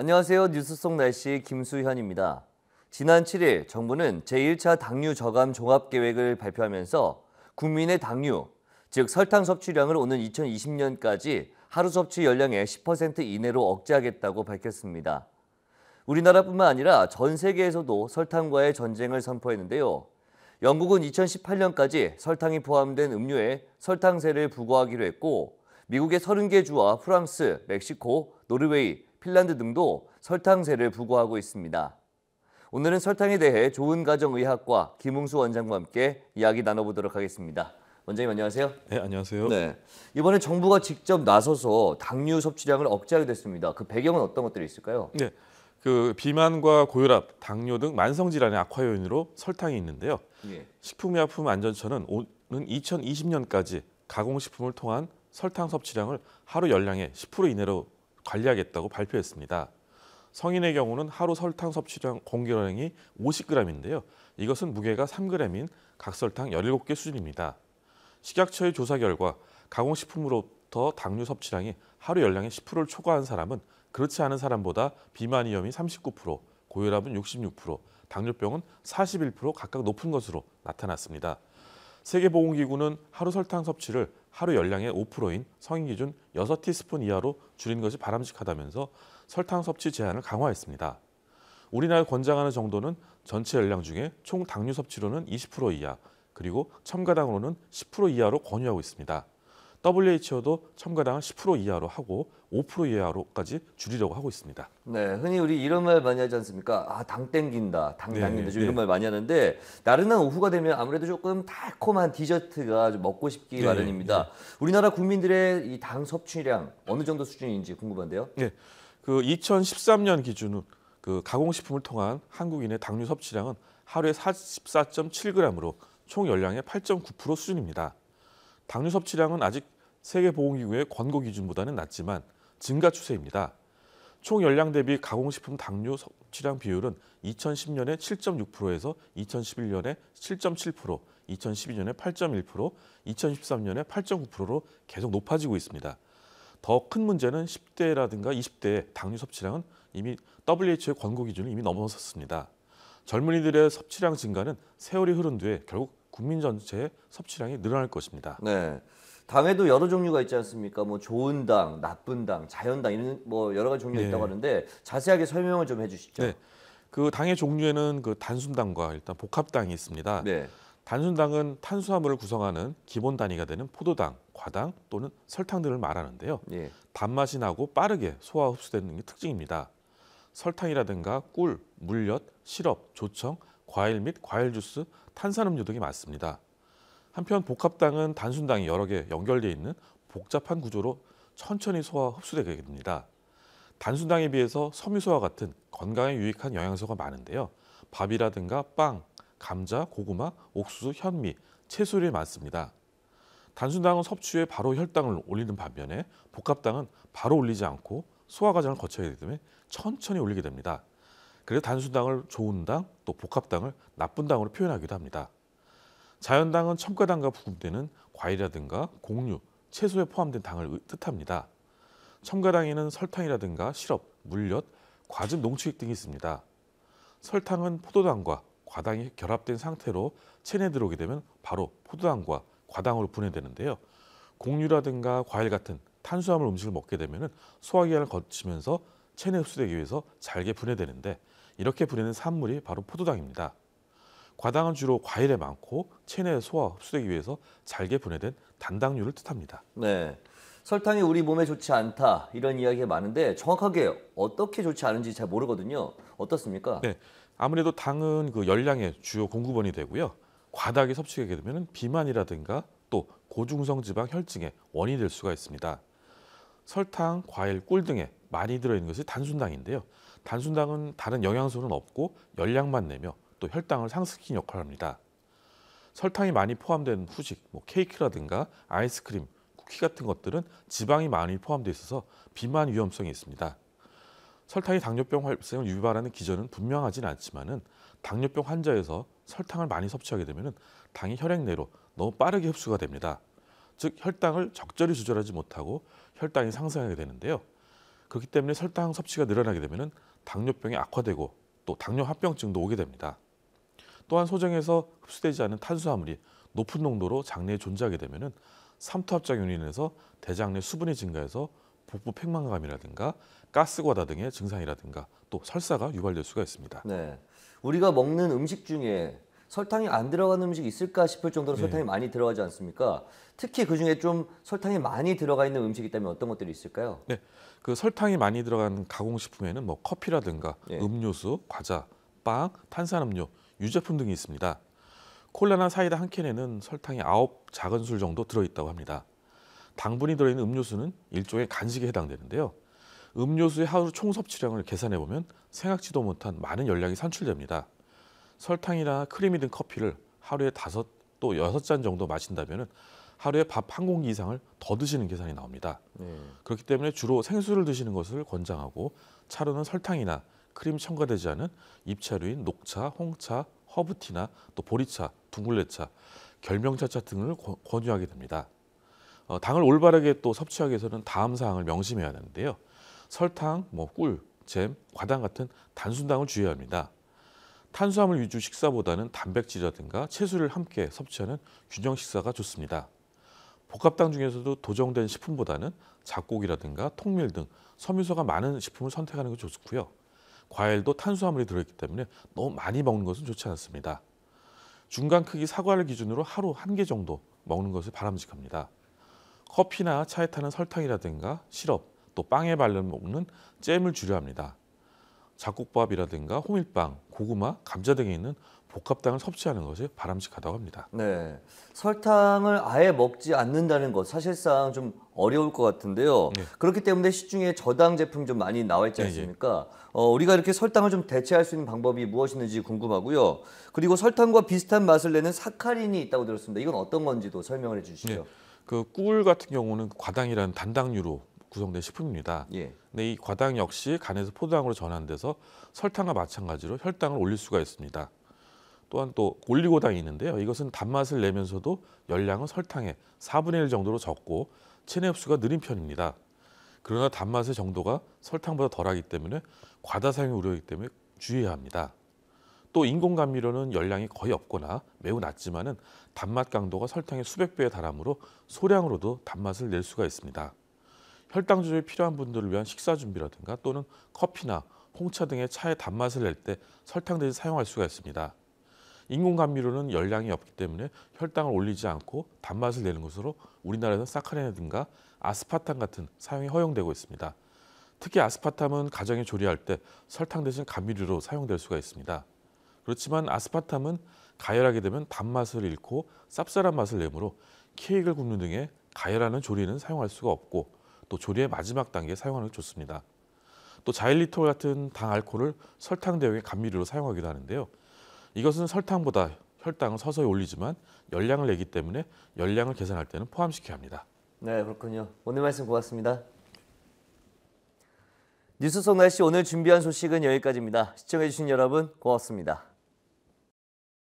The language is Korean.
안녕하세요. 뉴스 속 날씨 김수현입니다. 지난 7일 정부는 제1차 당류 저감 종합계획을 발표하면서 국민의 당류, 즉 설탕 섭취량을 오는 2020년까지 하루 섭취 연량의 10% 이내로 억제하겠다고 밝혔습니다. 우리나라뿐만 아니라 전 세계에서도 설탕과의 전쟁을 선포했는데요. 영국은 2018년까지 설탕이 포함된 음료에 설탕세를 부과하기로 했고 미국의 30개 주와 프랑스, 멕시코, 노르웨이, 핀란드 등도 설탕세를 부과하고 있습니다. 오늘은 설탕에 대해 좋은 가정의학과 김웅수 원장과 함께 이야기 나눠보도록 하겠습니다. 원장님 안녕하세요. 네, 안녕하세요. 네. 이번에 정부가 직접 나서서 당류 섭취량을 억제하게 됐습니다. 그 배경은 어떤 것들이 있을까요? 네. 그 비만과 고혈압, 당뇨 등 만성 질환의 악화 요인으로 설탕이 있는데요. 예. 식품의약품 안전처는 오는 2020년까지 가공식품을 통한 설탕 섭취량을 하루 열량의 10% 이내로 관리하겠다고 발표했습니다. 성인의 경우는 하루 설탕 섭취량 공기량이 50g인데요. 이것은 무게가 3g인 각설탕 17개 수준입니다. 식약처의 조사 결과 가공식품으로부터 당류 섭취량이 하루 열량의 10%를 초과한 사람은 그렇지 않은 사람보다 비만 위험이 39%, 고혈압은 66%, 당뇨병은 41% 각각 높은 것으로 나타났습니다. 세계보건기구는 하루 설탕 섭취를 하루 열량의 5%인 성인 기준 6티스푼 이하로 줄인 것이 바람직하다면서 설탕 섭취 제한을 강화했습니다. 우리나라 권장하는 정도는 전체 열량 중에 총 당류 섭취로는 20% 이하, 그리고 첨가당으로는 10% 이하로 권유하고 있습니다. WHO도 첨가당을10% 이하로 하고 5% 이하로까지 줄이려고 하고 있습니다. 네, 흔히 우리 이런 말 많이 하지 않습니까? 아, 당 땡긴다, 당 네, 긴다 네. 이런 말 많이 하는데 나른한 오후가 되면 아무래도 조금 달콤한 디저트가 좀 먹고 싶기 네, 마련입니다. 네. 우리나라 국민들의 이 당 섭취량 어느 정도 수준인지 궁금한데요. 네, 그 2013년 기준 그 가공식품을 통한 한국인의 당류 섭취량은 하루에 44.7g으로 총 열량의 8.9% 수준입니다. 당류 섭취량은 아직 세계보건기구의 권고 기준보다는 낮지만 증가 추세입니다. 총 열량 대비 가공식품 당류 섭취량 비율은 2010년에 7.6%에서 2011년에 7.7%, 2012년에 8.1%, 2013년에 8.9%로 계속 높아지고 있습니다. 더 큰 문제는 10대라든가 20대의 당류 섭취량은 이미 WHO의 권고 기준을 이미 넘어섰습니다. 젊은이들의 섭취량 증가는 세월이 흐른 뒤에 결국 국민 전체의 섭취량이 늘어날 것입니다. 네. 당에도 여러 종류가 있지 않습니까? 뭐 좋은 당, 나쁜 당, 자연당 이런 뭐 여러 가지 종류가 네. 있다고 하는데 자세하게 설명을 좀 해주시죠. 네. 그 당의 종류에는 그 단순당과 일단 복합당이 있습니다. 네. 단순당은 탄수화물을 구성하는 기본 단위가 되는 포도당, 과당 또는 설탕 등을 말하는데요. 예. 단맛이 나고 빠르게 소화 흡수되는 게 특징입니다. 설탕이라든가 꿀, 물엿, 시럽, 조청, 과일 및 과일 주스, 탄산음료 등이 많습니다. 한편 복합당은 단순당이 여러 개연결되어 있는 복잡한 구조로 천천히 소화 흡수되게 됩니다. 단순당에 비해서 섬유소와 같은 건강에 유익한 영양소가 많은데요. 밥이라든가 빵, 감자, 고구마, 옥수수, 현미, 채소류 많습니다. 단순당은 섭취에 바로 혈당을 올리는 반면에 복합당은 바로 올리지 않고 소화 과정을 거쳐야 되기 때문에 천천히 올리게 됩니다. 그래서 단순당을 좋은 당, 또 복합당을 나쁜 당으로 표현하기도 합니다. 자연당은 첨가당과 부금되는 과일이라든가 곡류, 채소에 포함된 당을 뜻합니다. 첨가당에는 설탕이라든가 시럽, 물엿, 과즙 농축액 등이 있습니다. 설탕은 포도당과 과당이 결합된 상태로 체내 에 들어오게 되면 바로 포도당과 과당으로 분해되는데요. 곡류라든가 과일 같은 탄수화물 음식을 먹게 되면 소화기관을 거치면서 체내 흡수되기 위해서 잘게 분해되는데 이렇게 분해된 산물이 바로 포도당입니다. 과당은 주로 과일에 많고 체내 에 소화 흡수되기 위해서 잘게 분해된 단당류를 뜻합니다. 네. 설탕이 우리 몸에 좋지 않다 이런 이야기가 많은데 정확하게 어떻게 좋지 않은지 잘 모르거든요. 어떻습니까? 네. 아무래도 당은 그 열량의 주요 공급원이 되고요. 과다하게 섭취하게 되면 비만이라든가 또 고중성 지방 혈증의 원인이 될 수가 있습니다. 설탕, 과일, 꿀 등에 많이 들어있는 것이 단순당인데요. 단순당은 다른 영양소는 없고 열량만 내며 또 혈당을 상승시킨 역할을 합니다. 설탕이 많이 포함된 후식, 뭐 케이크라든가 아이스크림, 쿠키 같은 것들은 지방이 많이 포함되어 있어서 비만 위험성이 있습니다. 설탕이 당뇨병 발생을 유발하는 기전은 분명하진 않지만 당뇨병 환자에서 설탕을 많이 섭취하게 되면 당이 혈액 내로 너무 빠르게 흡수가 됩니다. 즉 혈당을 적절히 조절하지 못하고 혈당이 상승하게 되는데요. 그렇기 때문에 설탕 섭취가 늘어나게 되면 당뇨병이 악화되고 또 당뇨 합병증도 오게 됩니다. 또한 소정에서 흡수되지 않은 탄수화물이 높은 농도로 장내에 존재하게 되면 은 삼투압작용으로 인해서 대장내 수분이 증가해서 복부 팽만감이라든가 가스 과다 등의 증상이라든가 또 설사가 유발될 수가 있습니다. 네. 우리가 먹는 음식 중에 설탕이 안 들어간 음식 있을까 싶을 정도로 네. 설탕이 많이 들어가지 않습니까? 특히 그 중에 좀 설탕이 많이 들어가 있는 음식이 있다면 어떤 것들이 있을까요? 네, 그 설탕이 많이 들어간 가공식품에는 뭐 커피라든가 네. 음료수, 과자, 빵, 탄산음료 유제품 등이 있습니다. 콜라나 사이다 한 캔에는 설탕이 아홉 작은 술 정도 들어있다고 합니다. 당분이 들어있는 음료수는 일종의 간식에 해당되는데요. 음료수의 하루 총 섭취량을 계산해보면 생각지도 못한 많은 열량이 산출됩니다. 설탕이나 크림이 든 커피를 하루에 다섯 또 여섯 잔 정도 마신다면 하루에 밥 한 공기 이상을 더 드시는 계산이 나옵니다. 네. 그렇기 때문에 주로 생수를 드시는 것을 권장하고 차로는 설탕이나 크림 첨가되지 않은 입차류인 녹차, 홍차, 허브티나 또 보리차, 둥글레차, 결명차차 등을 권유하게 됩니다. 어, 당을 올바르게 또 섭취하기 위해서는 다음 사항을 명심해야 하는데요. 설탕, 뭐 꿀, 잼, 과당 같은 단순당을 주의해야 합니다. 탄수화물 위주 식사보다는 단백질이라든가 채소를 함께 섭취하는 균형 식사가 좋습니다. 복합당 중에서도 도정된 식품보다는 잡곡이라든가 통밀 등 섬유소가 많은 식품을 선택하는 게 좋고요. 과일도 탄수화물이 들어있기 때문에 너무 많이 먹는 것은 좋지 않습니다. 중간 크기 사과를 기준으로 하루 한 개 정도 먹는 것을 바람직합니다. 커피나 차에 타는 설탕이라든가 시럽, 또 빵에 발라 먹는 잼을 줄여 합니다. 잡곡밥이라든가 호밀빵, 고구마, 감자 등에 있는 복합당을 섭취하는 것이 바람직하다고 합니다. 네, 설탕을 아예 먹지 않는다는 것 사실상 좀 어려울 것 같은데요. 네. 그렇기 때문에 시중에 저당 제품 좀 많이 나와 있지 예, 예. 않습니까? 네, 네. 어, 우리가 이렇게 설탕을 좀 대체할 수 있는 방법이 무엇인지 궁금하고요. 그리고 설탕과 비슷한 맛을 내는 사카린이 있다고 들었습니다. 이건 어떤 건지도 설명을 해주시죠. 그꿀 같은 경우는 과당이라는 단당류로 구성된 식품입니다. 예. 근데 이 과당 역시 간에서 포도당으로 전환돼서 설탕과 마찬가지로 혈당을 올릴 수가 있습니다. 또한 또 올리고당이 있는데요. 이것은 단맛을 내면서도 열량은 설탕의 4분의 1 정도로 적고 체내 흡수가 느린 편입니다. 그러나 단맛의 정도가 설탕보다 덜하기 때문에 과다 사용이 우려이기 때문에 주의해야 합니다. 또 인공 감미료는 열량이 거의 없거나 매우 낮지만은 단맛 강도가 설탕의 수백 배에 달하므로 소량으로도 단맛을 낼 수가 있습니다. 혈당 조절이 필요한 분들을 위한 식사 준비라든가 또는 커피나 홍차 등의 차의 단맛을 낼 때 설탕 대신 사용할 수가 있습니다. 인공감미료는 열량이 없기 때문에 혈당을 올리지 않고 단맛을 내는 것으로 우리나라에서 사카린이라든가 아스파탐 같은 사용이 허용되고 있습니다. 특히 아스파탐은 가정에 조리할 때 설탕 대신 감미료로 사용될 수가 있습니다. 그렇지만 아스파탐은 가열하게 되면 단맛을 잃고 쌉쌀한 맛을 내므로 케이크를 굽는 등의 가열하는 조리는 사용할 수가 없고 또 조리의 마지막 단계에 사용하는 게 좋습니다. 또 자일리톨 같은 당알코올을 설탕 대용의 감미료로 사용하기도 하는데요. 이것은 설탕보다 혈당을 서서히 올리지만 열량을 내기 때문에 열량을 계산할 때는 포함시켜야 합니다. 네, 그렇군요. 오늘 말씀 고맙습니다. 뉴스 속 날씨 오늘 준비한 소식은 여기까지입니다. 시청해주신 여러분 고맙습니다.